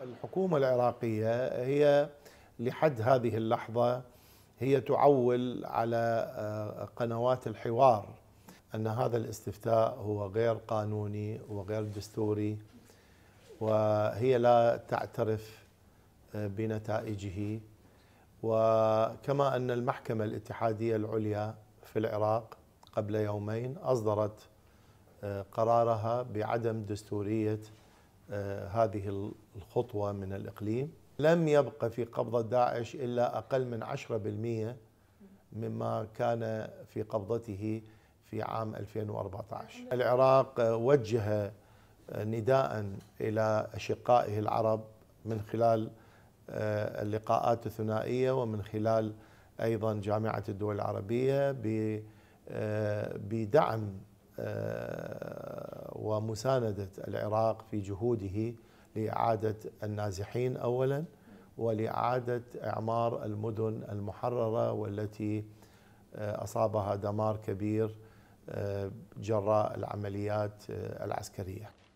الحكومة العراقية هي لحد هذه اللحظة هي تعول على آه، قنوات الحوار أن هذا الاستفتاء هو غير قانوني وغير دستوري وهي لا تعترف آه، بنتائجه وكما أن المحكمة الاتحادية العليا في العراق قبل يومين أصدرت آه، قرارها بعدم دستورية آه، هذه الخطوة من الإقليم لم يبقى في قبضة داعش إلا أقل من 10% مما كان في قبضته في عام 2014 العراق وجه نداء إلى أشقائه العرب من خلال آه، اللقاءات الثنائية ومن خلال أيضا جامعة الدول العربية آه، بدعم ومساندة العراق في جهوده لإعادة النازحين أولا ولإعادة إعمار المدن المحررة والتي آه، أصابها دمار كبير آه، جراء العمليات آه، العسكرية